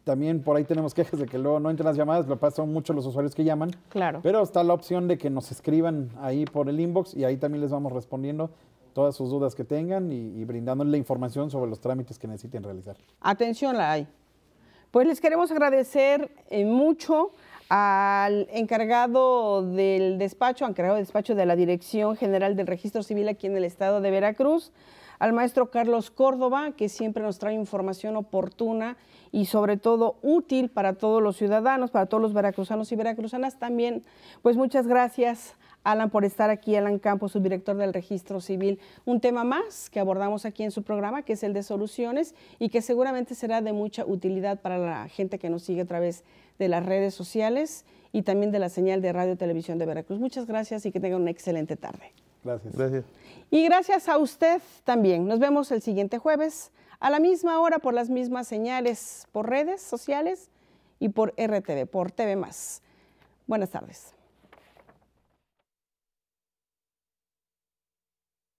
también por ahí tenemos quejas de que luego no entran las llamadas, lo pasan muchos los usuarios que llaman. Claro. Pero está la opción de que nos escriban ahí por el inbox y ahí también les vamos respondiendo todas sus dudas que tengan y, y brindándoles la información sobre los trámites que necesiten realizar. Atención la hay. Pues les queremos agradecer eh, mucho al encargado del despacho, encargado del despacho de la Dirección General del Registro Civil aquí en el estado de Veracruz, al maestro Carlos Córdoba, que siempre nos trae información oportuna y sobre todo útil para todos los ciudadanos, para todos los veracruzanos y veracruzanas. También, pues muchas gracias Alan, por estar aquí, Alan Campos, subdirector del Registro Civil. Un tema más que abordamos aquí en su programa, que es el de soluciones y que seguramente será de mucha utilidad para la gente que nos sigue a través de las redes sociales y también de la señal de Radio Televisión de Veracruz. Muchas gracias y que tengan una excelente tarde. Gracias. Gracias. Y gracias a usted también. Nos vemos el siguiente jueves a la misma hora por las mismas señales, por redes sociales y por RTV, por TV Más. Buenas tardes.